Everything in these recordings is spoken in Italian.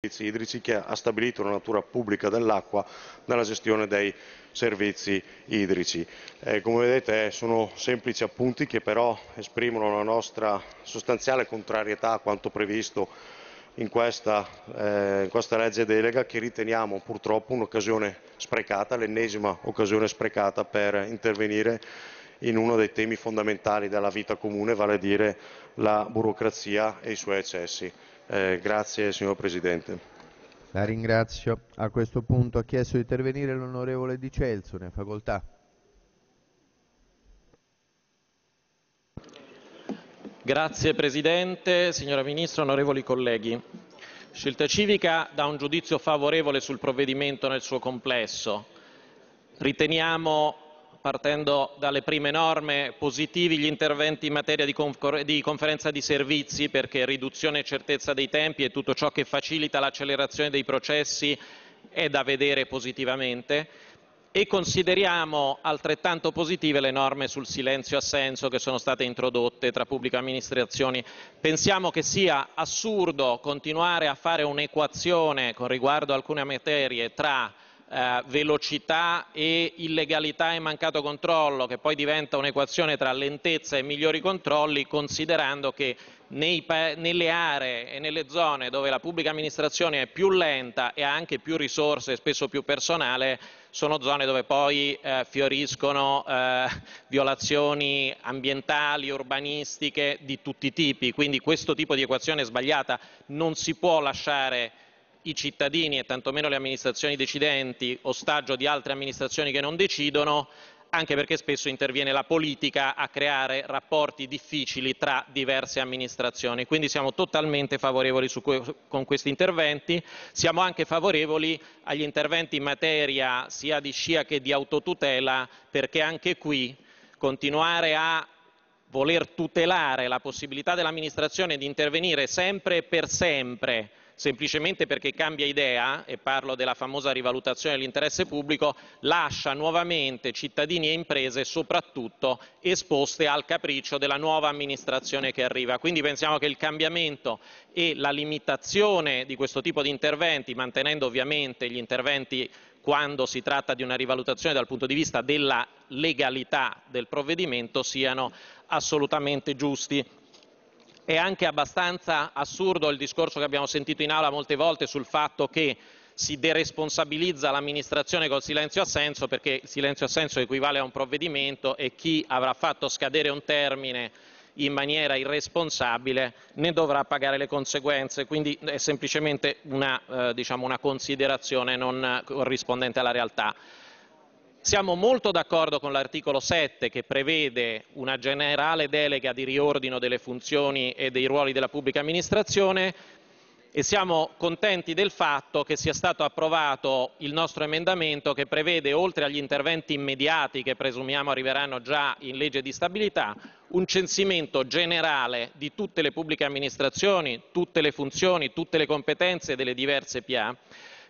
servizi idrici che ha stabilito la natura pubblica dell'acqua nella gestione dei servizi idrici. Eh, come vedete sono semplici appunti che però esprimono la nostra sostanziale contrarietà a quanto previsto in questa, eh, in questa legge delega che riteniamo purtroppo un'occasione sprecata, l'ennesima occasione sprecata per intervenire in uno dei temi fondamentali della vita comune, vale a dire la burocrazia e i suoi eccessi. Eh, grazie signor Presidente. La ringrazio. A questo punto ha chiesto di intervenire l'onorevole Di Celso, ne ha facoltà. Grazie Presidente, signora Ministra, onorevoli colleghi. Scelta Civica dà un giudizio favorevole sul provvedimento nel suo complesso. Riteniamo partendo dalle prime norme, positivi gli interventi in materia di, di, conferenza di servizi perché riduzione e certezza dei tempi e tutto ciò che facilita l'accelerazione dei processi è da vedere positivamente e consideriamo altrettanto positive le norme sul silenzio assenso che sono state introdotte tra pubbliche amministrazioni. Pensiamo che sia assurdo continuare a fare un'equazione con riguardo a alcune materie tra eh, velocità e illegalità e mancato controllo, che poi diventa un'equazione tra lentezza e migliori controlli, considerando che nei, nelle aree e nelle zone dove la pubblica amministrazione è più lenta e ha anche più risorse e spesso più personale, sono zone dove poi eh, fioriscono eh, violazioni ambientali, urbanistiche di tutti i tipi. Quindi questo tipo di equazione sbagliata non si può lasciare i cittadini e tantomeno le amministrazioni decidenti ostaggio di altre amministrazioni che non decidono, anche perché spesso interviene la politica a creare rapporti difficili tra diverse amministrazioni. Quindi siamo totalmente favorevoli que con questi interventi, siamo anche favorevoli agli interventi in materia sia di scia che di autotutela, perché anche qui continuare a voler tutelare la possibilità dell'amministrazione di intervenire sempre e per sempre semplicemente perché cambia idea, e parlo della famosa rivalutazione dell'interesse pubblico, lascia nuovamente cittadini e imprese soprattutto esposte al capriccio della nuova amministrazione che arriva. Quindi pensiamo che il cambiamento e la limitazione di questo tipo di interventi, mantenendo ovviamente gli interventi quando si tratta di una rivalutazione dal punto di vista della legalità del provvedimento, siano assolutamente giusti. È anche abbastanza assurdo il discorso che abbiamo sentito in aula molte volte sul fatto che si deresponsabilizza l'amministrazione col silenzio assenso perché il silenzio assenso equivale a un provvedimento e chi avrà fatto scadere un termine in maniera irresponsabile ne dovrà pagare le conseguenze, quindi è semplicemente una, eh, diciamo una considerazione non corrispondente alla realtà. Siamo molto d'accordo con l'articolo 7 che prevede una generale delega di riordino delle funzioni e dei ruoli della pubblica amministrazione e siamo contenti del fatto che sia stato approvato il nostro emendamento che prevede, oltre agli interventi immediati che presumiamo arriveranno già in legge di stabilità, un censimento generale di tutte le pubbliche amministrazioni, tutte le funzioni, tutte le competenze delle diverse PA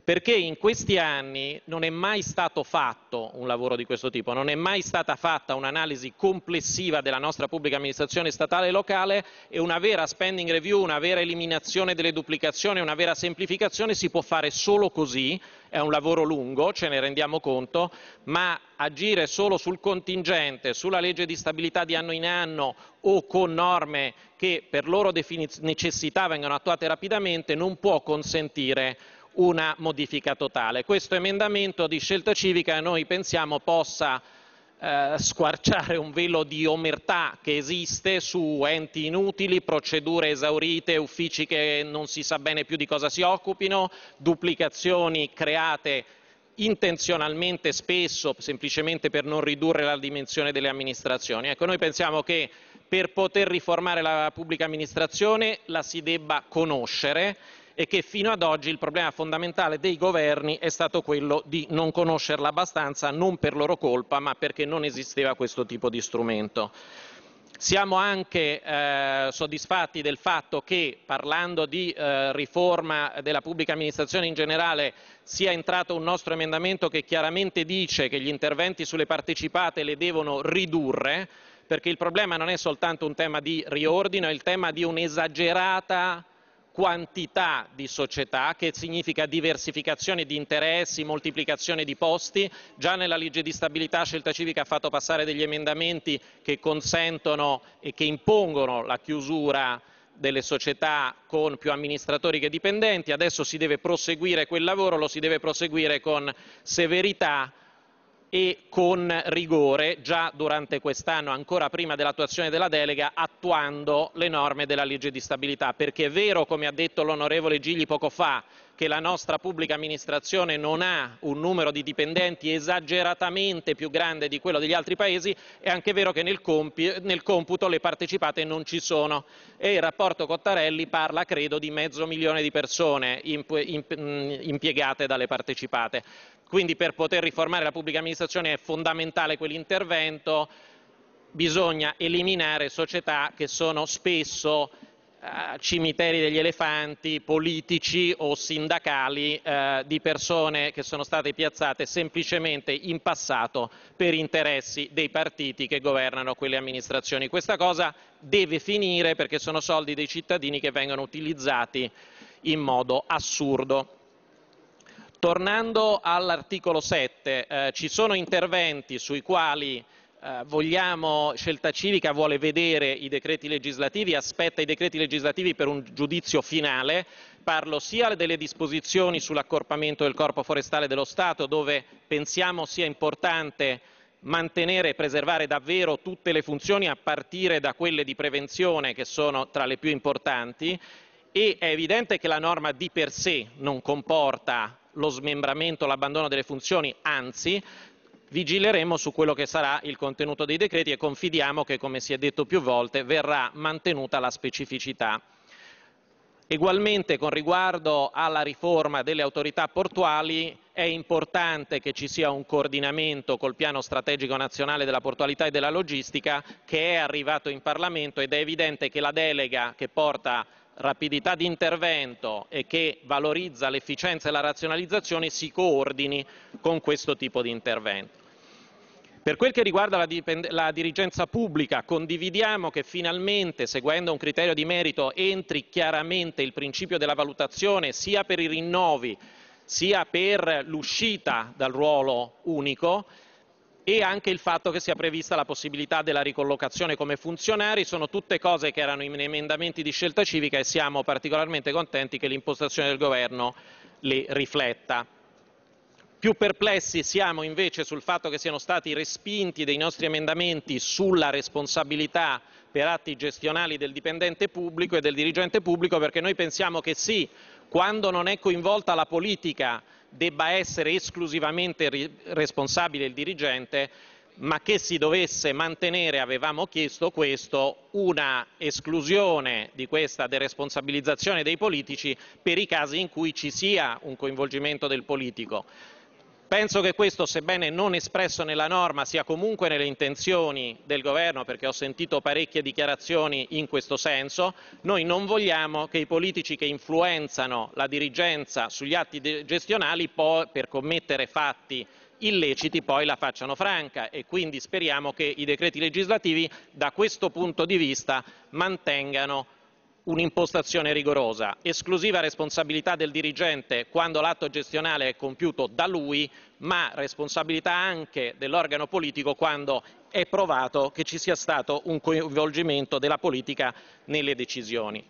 perché in questi anni non è mai stato fatto un lavoro di questo tipo, non è mai stata fatta un'analisi complessiva della nostra pubblica amministrazione statale e locale e una vera spending review, una vera eliminazione delle duplicazioni, una vera semplificazione si può fare solo così, è un lavoro lungo, ce ne rendiamo conto, ma agire solo sul contingente, sulla legge di stabilità di anno in anno o con norme che per loro necessità vengono attuate rapidamente non può consentire una modifica totale. Questo emendamento di scelta civica noi pensiamo possa eh, squarciare un velo di omertà che esiste su enti inutili, procedure esaurite, uffici che non si sa bene più di cosa si occupino, duplicazioni create intenzionalmente spesso semplicemente per non ridurre la dimensione delle amministrazioni. Ecco, noi pensiamo che per poter riformare la pubblica amministrazione la si debba conoscere e che fino ad oggi il problema fondamentale dei governi è stato quello di non conoscerla abbastanza, non per loro colpa, ma perché non esisteva questo tipo di strumento. Siamo anche eh, soddisfatti del fatto che, parlando di eh, riforma della pubblica amministrazione in generale, sia entrato un nostro emendamento che chiaramente dice che gli interventi sulle partecipate le devono ridurre, perché il problema non è soltanto un tema di riordino, è il tema di un'esagerata quantità di società, che significa diversificazione di interessi, moltiplicazione di posti. Già nella legge di stabilità Scelta Civica ha fatto passare degli emendamenti che consentono e che impongono la chiusura delle società con più amministratori che dipendenti, adesso si deve proseguire quel lavoro, lo si deve proseguire con severità e con rigore già durante quest'anno, ancora prima dell'attuazione della delega, attuando le norme della legge di stabilità. Perché è vero, come ha detto l'onorevole Gigli poco fa, che la nostra pubblica amministrazione non ha un numero di dipendenti esageratamente più grande di quello degli altri paesi, è anche vero che nel, nel computo le partecipate non ci sono. E il rapporto Cottarelli parla, credo, di mezzo milione di persone imp imp impiegate dalle partecipate. Quindi per poter riformare la pubblica amministrazione è fondamentale quell'intervento, bisogna eliminare società che sono spesso eh, cimiteri degli elefanti politici o sindacali eh, di persone che sono state piazzate semplicemente in passato per interessi dei partiti che governano quelle amministrazioni. Questa cosa deve finire perché sono soldi dei cittadini che vengono utilizzati in modo assurdo. Tornando all'articolo 7, eh, ci sono interventi sui quali eh, vogliamo, Scelta Civica vuole vedere i decreti legislativi, aspetta i decreti legislativi per un giudizio finale, parlo sia delle disposizioni sull'accorpamento del Corpo Forestale dello Stato, dove pensiamo sia importante mantenere e preservare davvero tutte le funzioni a partire da quelle di prevenzione che sono tra le più importanti e è evidente che la norma di per sé non comporta lo smembramento, l'abbandono delle funzioni, anzi vigileremo su quello che sarà il contenuto dei decreti e confidiamo che, come si è detto più volte, verrà mantenuta la specificità. Egualmente con riguardo alla riforma delle autorità portuali è importante che ci sia un coordinamento col piano strategico nazionale della portualità e della logistica che è arrivato in Parlamento ed è evidente che la delega che porta rapidità di intervento e che valorizza l'efficienza e la razionalizzazione si coordini con questo tipo di intervento. Per quel che riguarda la, la, dirigenza pubblica, condividiamo che finalmente, seguendo un criterio di merito, entri chiaramente il principio della valutazione sia per i rinnovi sia per l'uscita dal ruolo unico e anche il fatto che sia prevista la possibilità della ricollocazione come funzionari, sono tutte cose che erano in emendamenti di scelta civica e siamo particolarmente contenti che l'impostazione del governo le rifletta. Più perplessi siamo invece sul fatto che siano stati respinti dei nostri emendamenti sulla responsabilità per atti gestionali del dipendente pubblico e del dirigente pubblico perché noi pensiamo che sì, quando non è coinvolta la politica debba essere esclusivamente responsabile il dirigente, ma che si dovesse mantenere, avevamo chiesto questo, una esclusione di questa deresponsabilizzazione dei politici per i casi in cui ci sia un coinvolgimento del politico. Penso che questo, sebbene non espresso nella norma, sia comunque nelle intenzioni del governo, perché ho sentito parecchie dichiarazioni in questo senso. Noi non vogliamo che i politici che influenzano la dirigenza sugli atti gestionali per commettere fatti illeciti poi la facciano franca e quindi speriamo che i decreti legislativi da questo punto di vista mantengano un'impostazione rigorosa, esclusiva responsabilità del dirigente quando l'atto gestionale è compiuto da lui, ma responsabilità anche dell'organo politico quando è provato che ci sia stato un coinvolgimento della politica nelle decisioni.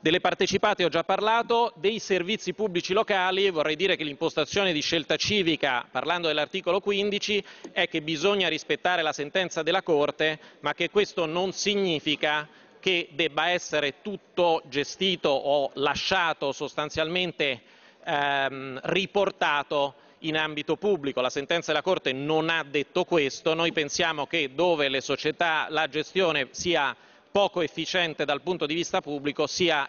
Delle partecipate ho già parlato, dei servizi pubblici locali vorrei dire che l'impostazione di scelta civica, parlando dell'articolo 15, è che bisogna rispettare la sentenza della Corte, ma che questo non significa che debba essere tutto gestito o lasciato sostanzialmente ehm, riportato in ambito pubblico. La sentenza della Corte non ha detto questo, noi pensiamo che dove le società, la gestione sia poco efficiente dal punto di vista pubblico sia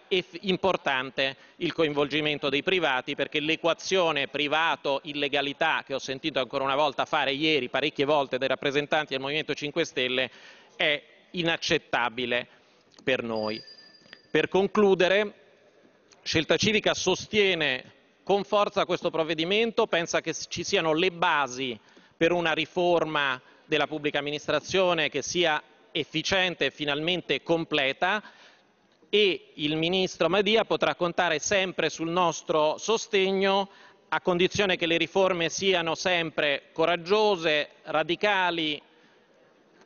importante il coinvolgimento dei privati perché l'equazione privato-illegalità che ho sentito ancora una volta fare ieri parecchie volte dai rappresentanti del Movimento 5 Stelle è inaccettabile per noi. Per concludere, Scelta Civica sostiene con forza questo provvedimento, pensa che ci siano le basi per una riforma della pubblica amministrazione che sia efficiente e finalmente completa e il Ministro Madia potrà contare sempre sul nostro sostegno a condizione che le riforme siano sempre coraggiose, radicali,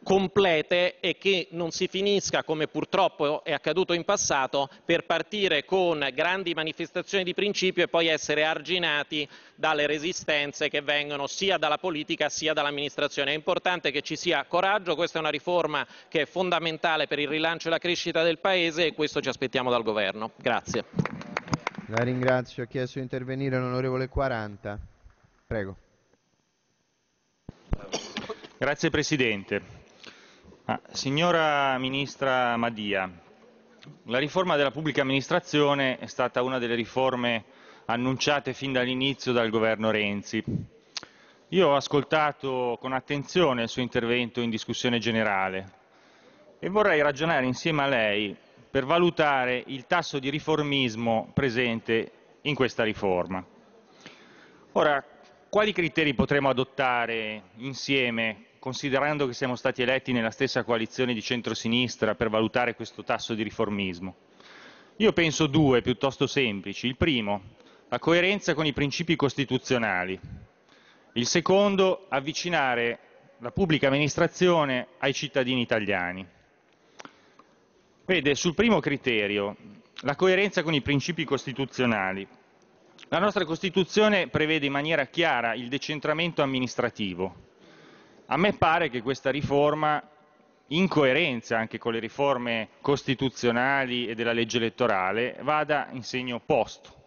complete e che non si finisca, come purtroppo è accaduto in passato, per partire con grandi manifestazioni di principio e poi essere arginati dalle resistenze che vengono sia dalla politica sia dall'amministrazione. È importante che ci sia coraggio, questa è una riforma che è fondamentale per il rilancio e la crescita del Paese e questo ci aspettiamo dal Governo. Grazie. La ringrazio. Ha chiesto di intervenire l'onorevole 40. Prego. Grazie Presidente. Ah, signora Ministra Madia, la riforma della pubblica amministrazione è stata una delle riforme annunciate fin dall'inizio dal governo Renzi. Io ho ascoltato con attenzione il suo intervento in discussione generale e vorrei ragionare insieme a lei per valutare il tasso di riformismo presente in questa riforma. Ora, quali criteri potremo adottare insieme, considerando che siamo stati eletti nella stessa coalizione di centrosinistra, per valutare questo tasso di riformismo? Io penso due, piuttosto semplici. Il primo, la coerenza con i principi costituzionali. Il secondo, avvicinare la pubblica amministrazione ai cittadini italiani. Vede, sul primo criterio, la coerenza con i principi costituzionali, la nostra Costituzione prevede in maniera chiara il decentramento amministrativo. A me pare che questa riforma, in coerenza anche con le riforme costituzionali e della legge elettorale, vada in segno opposto.